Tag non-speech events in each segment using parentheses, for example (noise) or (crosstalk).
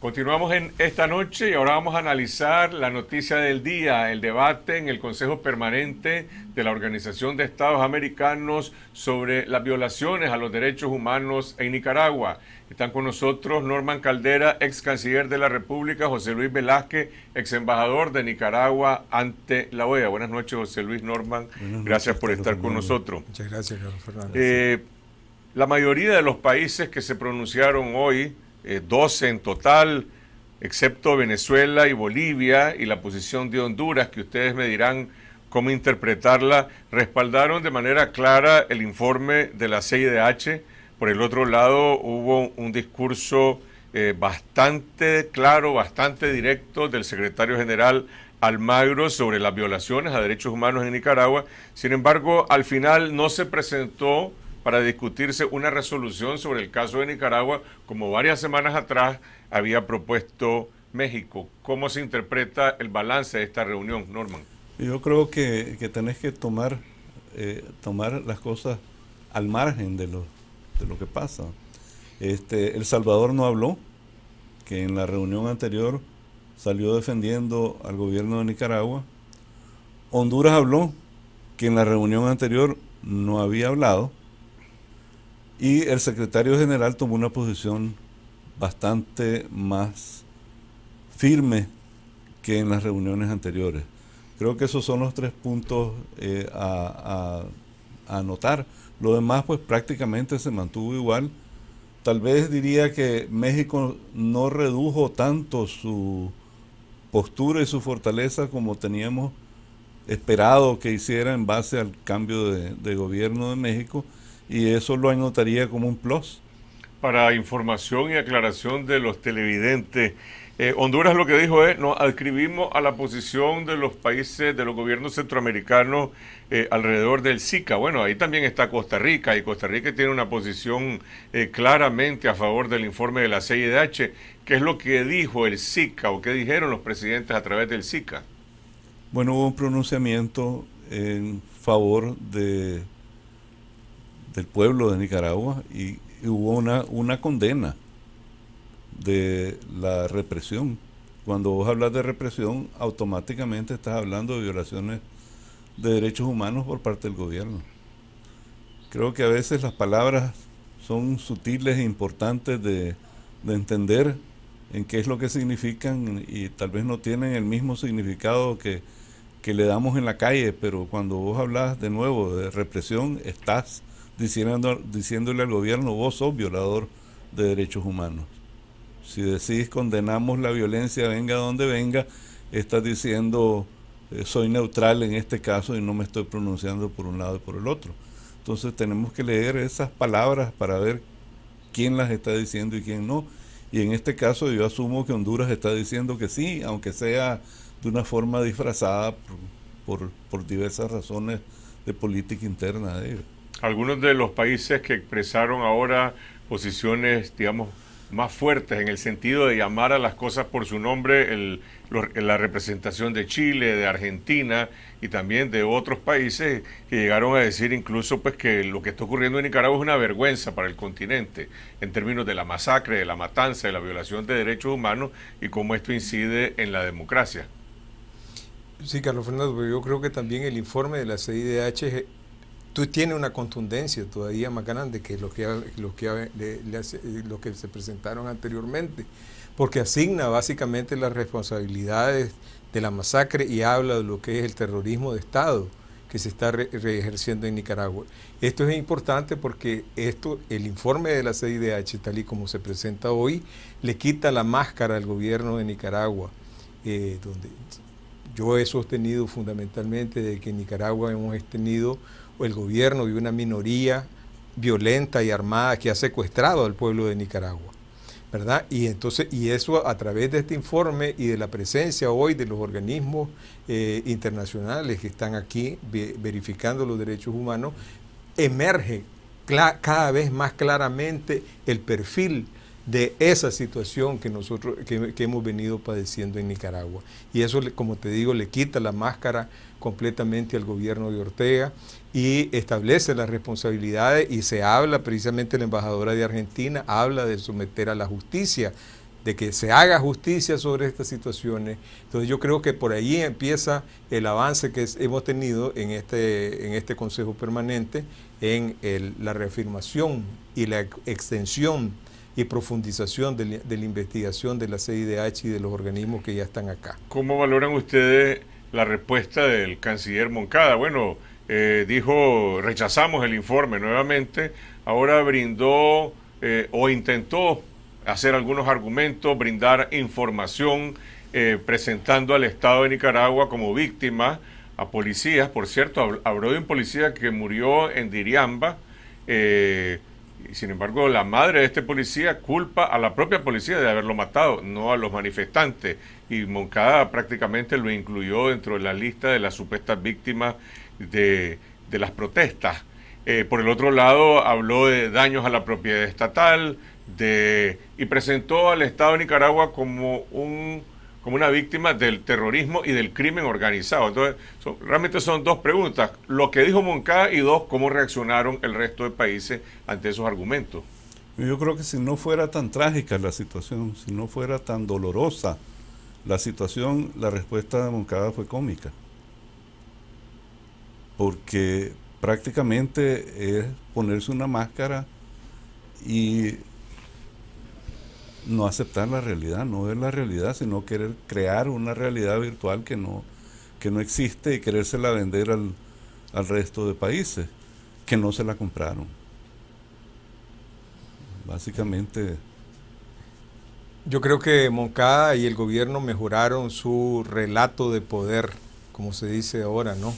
Continuamos en esta noche y ahora vamos a analizar la noticia del día, el debate en el Consejo Permanente de la Organización de Estados Americanos sobre las violaciones a los derechos humanos en Nicaragua. Están con nosotros Norman Caldera, ex canciller de la República, José Luis Velázquez, ex embajador de Nicaragua ante la OEA. Buenas noches, José Luis Norman. gracias por estar con nosotros. Muchas gracias, Fernández. Eh, la mayoría de los países que se pronunciaron hoy 12 eh, en total, excepto Venezuela y Bolivia y la posición de Honduras, que ustedes me dirán cómo interpretarla, respaldaron de manera clara el informe de la CIDH. Por el otro lado, hubo un discurso eh, bastante claro, bastante directo del secretario general Almagro sobre las violaciones a derechos humanos en Nicaragua. Sin embargo, al final no se presentó para discutirse una resolución sobre el caso de Nicaragua, como varias semanas atrás había propuesto México. ¿Cómo se interpreta el balance de esta reunión, Norman? Yo creo que, tenés que tomar, eh, tomar las cosas al margen de lo, de lo que pasa. Este, el Salvador no habló, que en la reunión anterior salió defendiendo al gobierno de Nicaragua. Honduras habló, que en la reunión anterior no había hablado. Y el secretario general tomó una posición bastante más firme que en las reuniones anteriores. Creo que esos son los tres puntos eh, a, a, anotar. Lo demás, pues prácticamente se mantuvo igual. Tal vez diría que México no redujo tanto su postura y su fortaleza como teníamos esperado que hiciera en base al cambio de gobierno de México y eso lo anotaría como un plus. Para información y aclaración de los televidentes, eh, Honduras lo que dijo es, nos adscribimos a la posición de los países, de los gobiernos centroamericanos eh, alrededor del SICA. Bueno, ahí también está Costa Rica y Costa Rica tiene una posición eh, claramente a favor del informe de la CIDH. ¿Qué es lo que dijo el SICA o qué dijeron los presidentes a través del SICA? Bueno, hubo un pronunciamiento en favor de del pueblo de Nicaragua y, hubo una, una condena de la represión. Cuando vos hablas de represión, automáticamente estás hablando de violaciones de derechos humanos por parte del gobierno. Creo que a veces las palabras son sutiles e importantes de, entender en qué es lo que significan y tal vez no tienen el mismo significado que, que le damos en la calle, pero cuando vos hablas de nuevo de represión, estás diciéndole al gobierno, vos sos violador de derechos humanos. Si decís condenamos la violencia, venga donde venga, estás diciendo eh, soy neutral en este caso y no me estoy pronunciando por un lado y por el otro. Entonces tenemos que leer esas palabras para ver quién las está diciendo y quién no. Y en este caso yo asumo que Honduras está diciendo que sí, aunque sea de una forma disfrazada por, por diversas razones de política interna de ellos algunos de los países que expresaron ahora posiciones, digamos, más fuertes en el sentido de llamar a las cosas por su nombre, la representación de Chile, de Argentina y también de otros países que llegaron a decir incluso pues que lo que está ocurriendo en Nicaragua es una vergüenza para el continente en términos de la masacre, de la matanza, de la violación de derechos humanos y cómo esto incide en la democracia. Sí, Carlos Fernando, yo creo que también el informe de la CIDH tú tienes una contundencia todavía más grande que lo que, que, eh, que se presentaron anteriormente, porque asigna básicamente las responsabilidades de la masacre y habla de lo que es el terrorismo de Estado que se está ejerciendo en Nicaragua. Esto es importante porque esto, el informe de la CIDH, tal y como se presenta hoy, le quita la máscara al gobierno de Nicaragua, eh, donde yo he sostenido fundamentalmente de que en Nicaragua hemos tenido el gobierno de una minoría violenta y armada que ha secuestrado al pueblo de Nicaragua. ¿verdad? Y entonces, y eso a través de este informe y de la presencia hoy de los organismos eh, internacionales que están aquí verificando los derechos humanos, emerge cada vez más claramente el perfil de esa situación que nosotros que, hemos venido padeciendo en Nicaragua. Y eso, como te digo, le quita la máscara completamente al gobierno de Ortega y establece las responsabilidades y se habla, precisamente la embajadora de Argentina habla de someter a la justicia, de que se haga justicia sobre estas situaciones. Entonces yo creo que por ahí empieza el avance que hemos tenido en este, en este Consejo Permanente en la reafirmación y la extensión y profundización de, la investigación de la CIDH y de los organismos que ya están acá. ¿Cómo valoran ustedes la respuesta del canciller Moncada? Bueno, eh, dijo, rechazamos el informe nuevamente, ahora brindó eh, o intentó hacer algunos argumentos, brindar información, eh, presentando al Estado de Nicaragua como víctima a policías, por cierto, habló de un policía que murió en Diriamba, sin embargo, la madre de este policía culpa a la propia policía de haberlo matado, no a los manifestantes. Y Moncada prácticamente lo incluyó dentro de la lista de las supuestas víctimas de, las protestas. Eh, por el otro lado, habló de daños a la propiedad estatal de, y presentó al Estado de Nicaragua como un como una víctima del terrorismo y del crimen organizado. Entonces, realmente son dos preguntas, lo que dijo Moncada y dos, cómo reaccionaron el resto de países ante esos argumentos. Yo creo que si no fuera tan trágica la situación, si no fuera tan dolorosa la situación, la respuesta de Moncada fue cómica. Porque prácticamente es ponerse una máscara y no aceptar la realidad, no ver la realidad, sino querer crear una realidad virtual que no, que no existe y querérsela vender al, resto de países que no se la compraron. Básicamente... Yo creo que Moncada y el gobierno mejoraron su relato de poder, como se dice ahora, ¿no?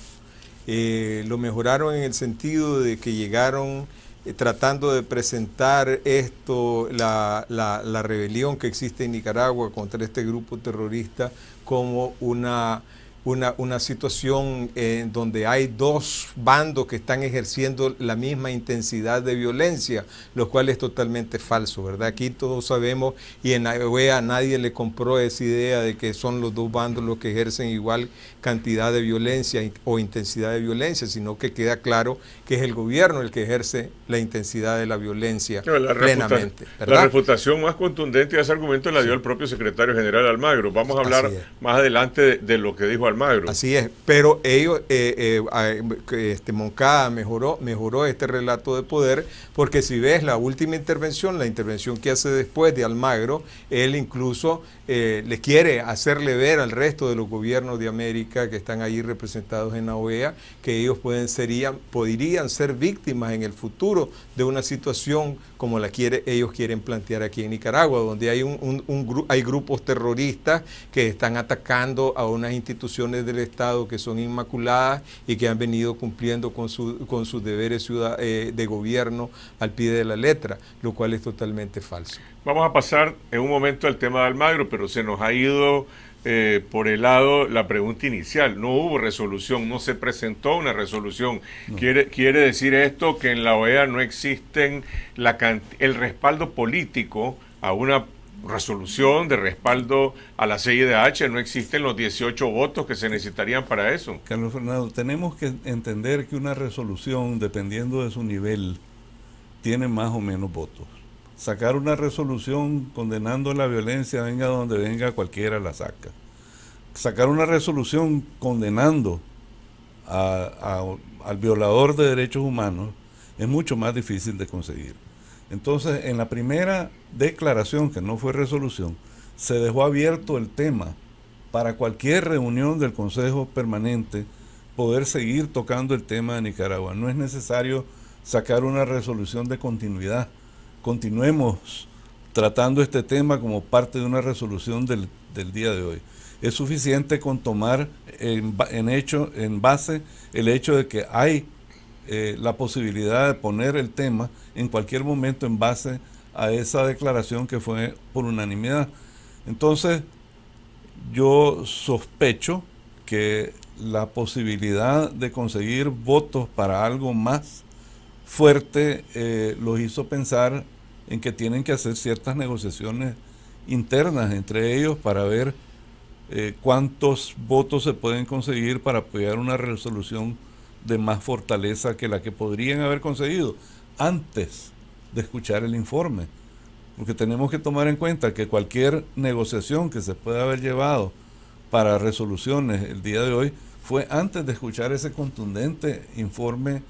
Eh, lo mejoraron en el sentido de que llegaron eh, tratando de presentar esto, la, la, rebelión que existe en Nicaragua contra este grupo terrorista como una una, situación en eh, donde hay dos bandos que están ejerciendo la misma intensidad de violencia, lo cual es totalmente falso, ¿verdad? Aquí todos sabemos y en la OEA e nadie le compró esa idea de que son los dos bandos los que ejercen igual cantidad de violencia o intensidad de violencia, sino que queda claro que es el gobierno el que ejerce la intensidad de la violencia plenamente. La refutación más contundente de ese argumento la dio el propio secretario general Almagro. Vamos a hablar más adelante de, lo que dijo Almagro. Así es, pero ellos, eh, eh, este Moncada mejoró, mejoró este relato de poder, porque si ves la última intervención, la intervención que hace después de Almagro, él incluso eh, le quiere hacerle ver al resto de los gobiernos de América que están ahí representados en la OEA, que ellos pueden, serían, podrían ser víctimas en el futuro de una situación como la quiere, ellos quieren plantear aquí en Nicaragua, donde hay, un, un, hay grupos terroristas que están atacando a unas instituciones del Estado que son inmaculadas y que han venido cumpliendo con, su, con sus deberes eh, de gobierno al pie de la letra, lo cual es totalmente falso. Vamos a pasar en un momento al tema de Almagro, pero se nos ha ido eh, por el lado la pregunta inicial. No hubo resolución, no se presentó una resolución. Quiere, quiere decir esto que en la OEA no existen el respaldo político a una resolución de respaldo a la CIDH, no existen los 18 votos que se necesitarían para eso. Carlos Fernando, tenemos que entender que una resolución, dependiendo de su nivel, tiene más o menos votos. Sacar una resolución condenando la violencia, venga donde venga, cualquiera la saca. Sacar una resolución condenando al violador de derechos humanos es mucho más difícil de conseguir. Entonces, en la primera declaración, que no fue resolución, se dejó abierto el tema para cualquier reunión del Consejo Permanente poder seguir tocando el tema de Nicaragua. No es necesario sacar una resolución de continuidad. Continuemos tratando este tema como parte de una resolución del, día de hoy. Es suficiente con tomar en, hecho, en base el hecho de que hay eh, la posibilidad de poner el tema en cualquier momento en base a esa declaración que fue por unanimidad. Entonces, yo sospecho que la posibilidad de conseguir votos para algo más fuerte eh, los hizo pensar en que tienen que hacer ciertas negociaciones internas entre ellos para ver eh, cuántos votos se pueden conseguir para apoyar una resolución de más fortaleza que la que podrían haber conseguido antes de escuchar el informe. Porque tenemos que tomar en cuenta que cualquier negociación que se pueda haber llevado para resoluciones el día de hoy fue antes de escuchar ese contundente informe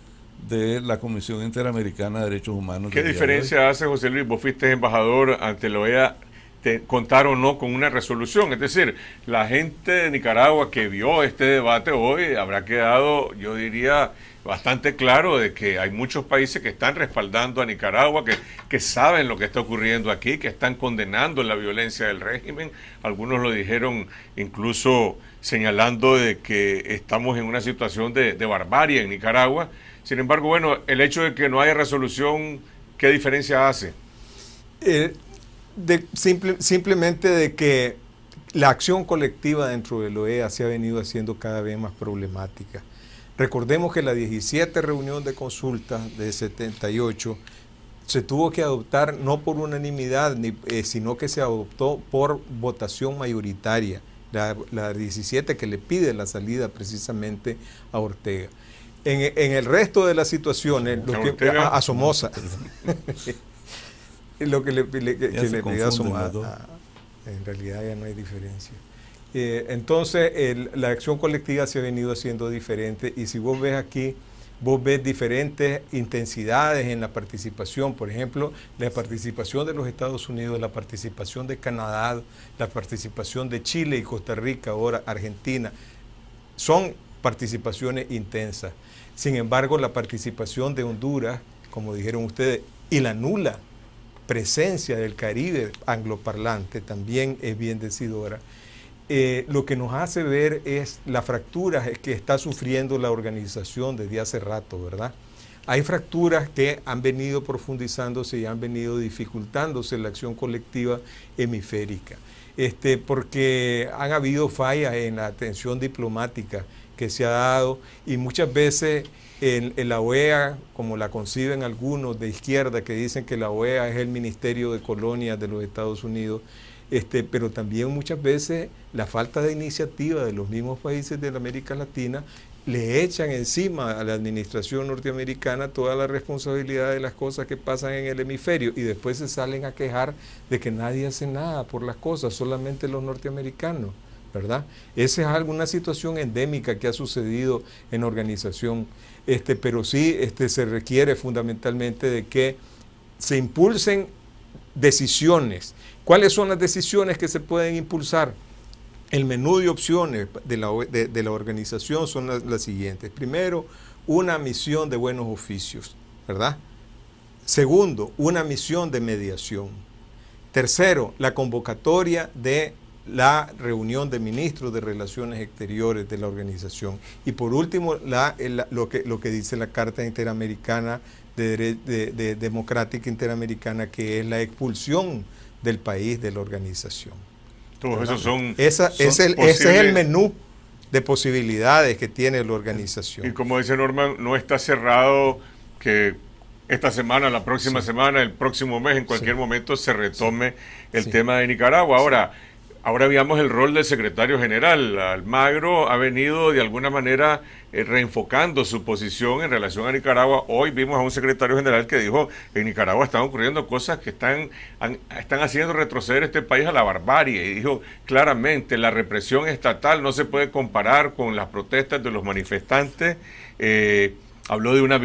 de la Comisión Interamericana de Derechos Humanos. ¿Qué diferencia hace José Luis? Vos fuiste embajador ante la OEA este, contar o no con una resolución. Es decir, la gente de Nicaragua que vio este debate hoy habrá quedado, yo diría, bastante claro de que hay muchos países que están respaldando a Nicaragua, que, que saben lo que está ocurriendo aquí, que están condenando la violencia del régimen. Algunos lo dijeron incluso señalando de que estamos en una situación de, de barbarie en Nicaragua. Sin embargo, bueno, el hecho de que no haya resolución, ¿qué diferencia hace? Eh, simplemente de que la acción colectiva dentro del la e OEA se ha venido haciendo cada vez más problemática. Recordemos que la 17 reunión de consulta de 78 se tuvo que adoptar no por unanimidad, eh, sino que se adoptó por votación mayoritaria, la, 17 que le pide la salida precisamente a Ortega. En, el resto de las situaciones, lo que, a, a Somoza. (laughs) lo que le, le En realidad ya no hay diferencia. Eh, entonces, la acción colectiva se ha venido haciendo diferente y si vos ves aquí, vos ves diferentes intensidades en la participación, por ejemplo, la participación de los Estados Unidos, la participación de Canadá, la participación de Chile y Costa Rica, ahora Argentina, son participaciones intensas. Sin embargo, la participación de Honduras, como dijeron ustedes, y la nula presencia del Caribe angloparlante también es bien decidora. Eh, lo que nos hace ver es la fractura que está sufriendo la organización desde hace rato, ¿verdad? Hay fracturas que han venido profundizándose y han venido dificultándose la acción colectiva hemisférica, este, porque han habido fallas en la atención diplomática que se ha dado y muchas veces en, la OEA, como la conciben algunos de izquierda que dicen que la OEA es el Ministerio de Colonias de los Estados Unidos, este, pero también muchas veces la falta de iniciativa de los mismos países de la América Latina le echan encima a la administración norteamericana toda la responsabilidad de las cosas que pasan en el hemisferio y después se salen a quejar de que nadie hace nada por las cosas, solamente los norteamericanos. ¿verdad? Esa es alguna situación endémica que ha sucedido en organización, este, pero sí este, se requiere fundamentalmente de que se impulsen decisiones. ¿Cuáles son las decisiones que se pueden impulsar? El menú de opciones de la, e, de, la organización son las siguientes. Primero, una misión de buenos oficios, ¿verdad? Segundo, una misión de mediación. Tercero, la convocatoria de la reunión de ministros de Relaciones Exteriores de la organización. Y por último, la, lo, que, lo que dice la Carta Interamericana de, de, Democrática Interamericana, que es la expulsión del país de la organización. Todos esos son, Esa, es el, Ese es el menú de posibilidades que tiene la organización. Y como dice Norman, no está cerrado que esta semana, la próxima semana, el próximo mes, en cualquier momento se retome el tema de Nicaragua. Ahora, Ahora veamos el rol del secretario general. Almagro ha venido de alguna manera eh, reenfocando su posición en relación a Nicaragua. Hoy vimos a un secretario general que dijo que en Nicaragua están ocurriendo cosas que están, están haciendo retroceder este país a la barbarie. Y dijo claramente, la represión estatal no se puede comparar con las protestas de los manifestantes. Eh, habló de una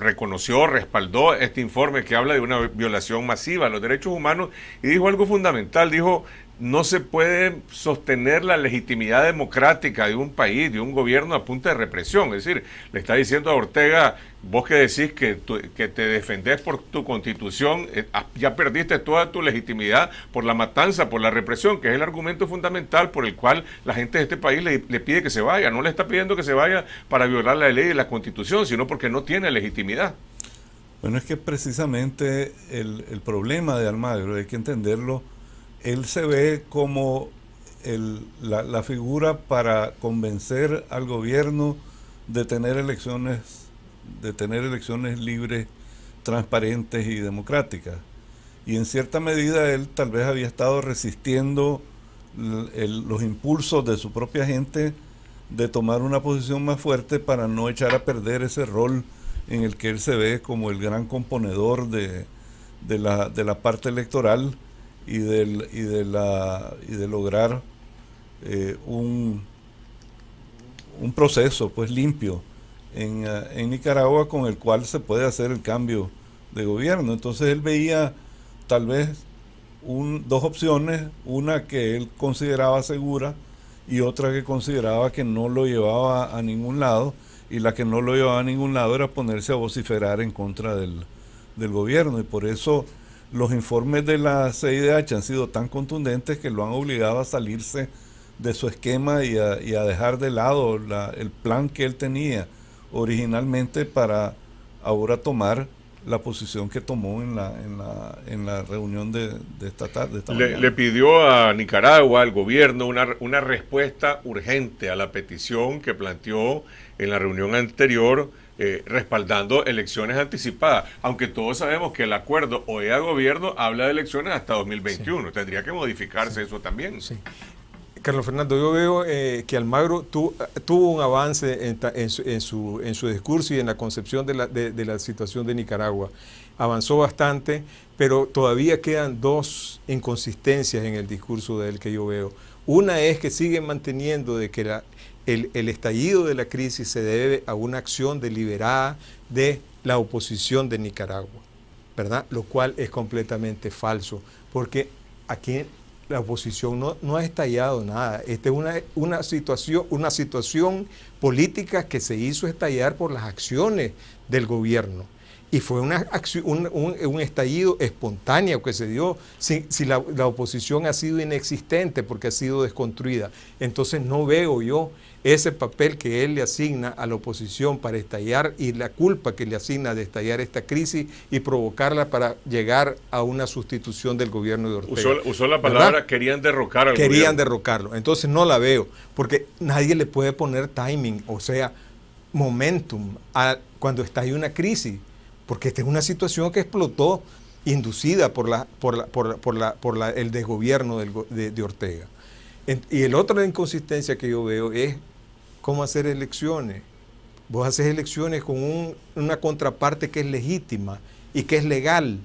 reconoció, respaldó este informe que habla de una violación masiva a los derechos humanos y dijo algo fundamental, dijo no se puede sostener la legitimidad democrática de un país, de un gobierno a punta de represión. Es decir, le está diciendo a Ortega, vos que decís que, que te defendés por tu constitución, eh, ah, ya perdiste toda tu legitimidad por la matanza, por la represión, que es el argumento fundamental por el cual la gente de este país le, pide que se vaya. No le está pidiendo que se vaya para violar la ley y la constitución, sino porque no tiene legitimidad. Bueno, es que precisamente el, el problema de Almagro hay que entenderlo él se ve como la, figura para convencer al gobierno de tener elecciones, de tener elecciones libres, transparentes y democráticas. Y en cierta medida él tal vez había estado resistiendo los impulsos de su propia gente de tomar una posición más fuerte para no echar a perder ese rol en el que él se ve como el gran componedor de la parte electoral y, del, y, de, la, y de lograr eh, un, un proceso pues limpio eh, en, Nicaragua con el cual se puede hacer el cambio de gobierno. Entonces él veía tal vez dos opciones, una que él consideraba segura y otra que consideraba que no lo llevaba a ningún lado y la que no lo llevaba a ningún lado era ponerse a vociferar en contra del, del gobierno y por eso los informes de la CIDH han sido tan contundentes que lo han obligado a salirse de su esquema y a, dejar de lado el plan que él tenía originalmente para ahora tomar la posición que tomó en la, en la, reunión de, esta tarde. le, pidió a Nicaragua, al gobierno, una, una respuesta urgente a la petición que planteó en la reunión anterior eh, respaldando elecciones anticipadas, aunque todos sabemos que el acuerdo OEA-Gobierno habla de elecciones hasta 2021, tendría que modificarse eso también. Carlos Fernando, yo veo eh, que Almagro tuvo un avance en, su, en, su, discurso y en la concepción de la, la, situación de Nicaragua. Avanzó bastante, pero todavía quedan dos inconsistencias en el discurso de él que yo veo. Una es que sigue manteniendo de que la, el, estallido de la crisis se debe a una acción deliberada de la oposición de Nicaragua, ¿verdad? Lo cual es completamente falso, porque aquí la oposición no, ha estallado nada. Esta es una, situación, una situación política que se hizo estallar por las acciones del gobierno y fue una, un, un, estallido espontáneo que se dio si, la, oposición ha sido inexistente porque ha sido desconstruida. Entonces no veo yo ese papel que él le asigna a la oposición para estallar y la culpa que le asigna de estallar esta crisis y provocarla para llegar a una sustitución del gobierno de Ortega. Usó, la palabra querían derrocar al Querían derrocarlo. Entonces no la veo porque nadie le puede poner timing, o sea, momentum cuando está ahí una crisis porque esta es una situación que explotó inducida por, la, por, el desgobierno de, Ortega. y el otra inconsistencia que yo veo es cómo hacer elecciones. Vos haces elecciones con una contraparte que es legítima y que es legal.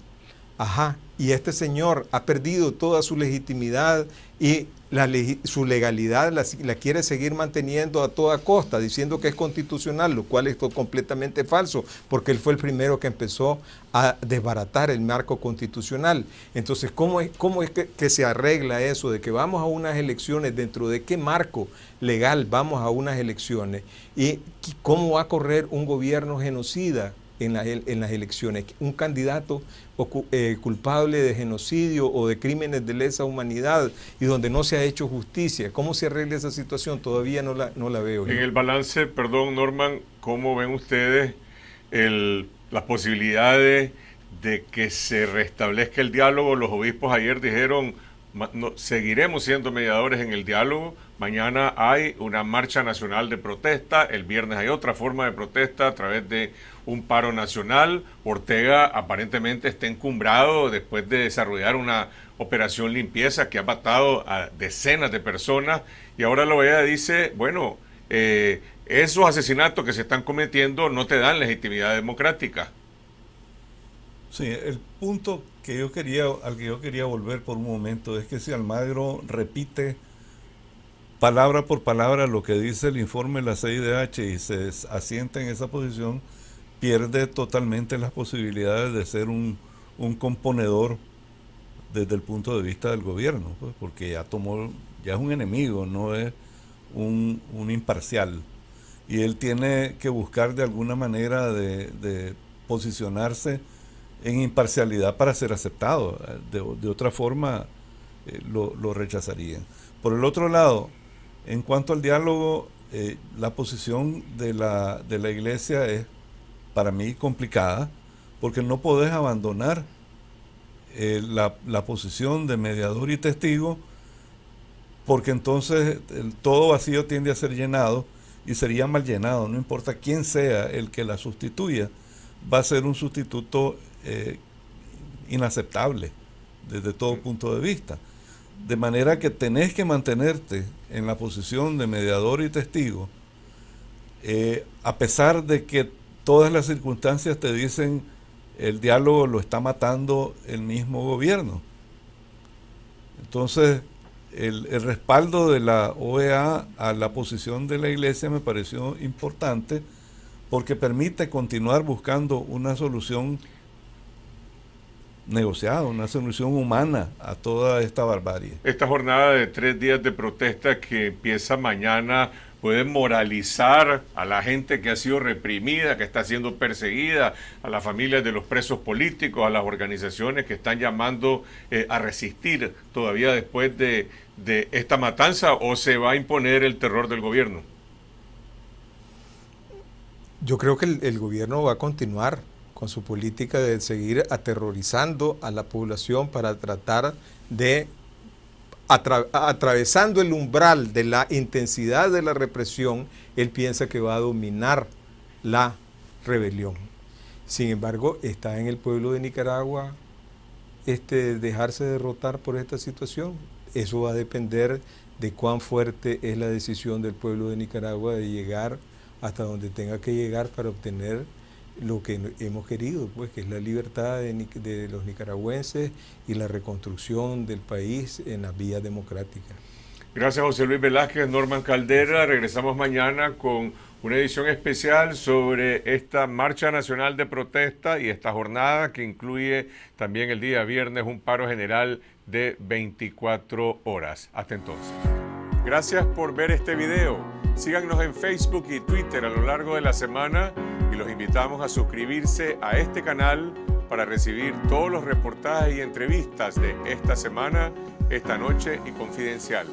Ajá, y este señor ha perdido toda su legitimidad y la, su legalidad la, quiere seguir manteniendo a toda costa, diciendo que es constitucional, lo cual es completamente falso, porque él fue el primero que empezó a desbaratar el marco constitucional. Entonces, ¿cómo es, cómo es que se arregla eso de que vamos a unas elecciones, dentro de qué marco legal vamos a unas elecciones? ¿Y cómo va a correr un gobierno genocida? en, las elecciones. Un candidato eh, culpable de genocidio o de crímenes de lesa humanidad y donde no se ha hecho justicia. ¿Cómo se arregla esa situación? Todavía no la, no la veo. En el balance, perdón Norman, ¿cómo ven ustedes el, las posibilidades de que se restablezca el diálogo? Los obispos ayer dijeron... seguiremos siendo mediadores en el diálogo. Mañana hay una marcha nacional de protesta, el viernes hay otra forma de protesta a través de un paro nacional. Ortega aparentemente está encumbrado después de desarrollar una operación limpieza que ha matado a decenas de personas. Y ahora la OEA dice, bueno, eh, esos asesinatos que se están cometiendo no te dan legitimidad democrática. Sí, el punto que yo quería, al que yo quería volver por un momento es que si Almagro repite palabra por palabra lo que dice el informe de la CIDH y se asienta en esa posición, pierde totalmente las posibilidades de ser un, componedor desde el punto de vista del gobierno, pues, porque ya tomó, ya es un enemigo, no es un, imparcial. Y él tiene que buscar de alguna manera de, posicionarse en imparcialidad para ser aceptado. De, otra forma eh, lo, lo, rechazarían. Por el otro lado, en cuanto al diálogo, eh, la posición de la, de la iglesia es para mí complicada, porque no podés abandonar eh, la, posición de mediador y testigo, porque entonces el, todo vacío tiende a ser llenado y sería mal llenado, no importa quién sea el que la sustituya, va a ser un sustituto eh, inaceptable desde todo punto de vista. De manera que tenés que mantenerte en la posición de mediador y testigo, eh, a pesar de que todas las circunstancias te dicen el diálogo lo está matando el mismo gobierno. Entonces, el, respaldo de la OEA a la posición de la Iglesia me pareció importante porque permite continuar buscando una solución negociada, una solución humana a toda esta barbarie. Esta jornada de tres días de protesta que empieza mañana puede moralizar a la gente que ha sido reprimida, que está siendo perseguida, a las familias de los presos políticos, a las organizaciones que están llamando eh, a resistir todavía después de, esta matanza o se va a imponer el terror del gobierno? Yo creo que el, gobierno va a continuar con su política de seguir aterrorizando a la población para tratar de atravesando el umbral de la intensidad de la represión, él piensa que va a dominar la rebelión. Sin embargo, está en el pueblo de Nicaragua este, dejarse derrotar por esta situación. Eso va a depender de cuán fuerte es la decisión del pueblo de Nicaragua de llegar hasta donde tenga que llegar para obtener lo que hemos querido, pues, que es la libertad de, los nicaragüenses y la reconstrucción del país en la vía democrática. Gracias José Luis Velázquez, Norman Caldera. Regresamos mañana con una edición especial sobre esta marcha nacional de protesta y esta jornada que incluye también el día viernes un paro general de 24 horas. Hasta entonces. Gracias por ver este video. Síganos en Facebook y Twitter a lo largo de la semana y los invitamos a suscribirse a este canal para recibir todos los reportajes y entrevistas de esta semana, esta noche y confidencial.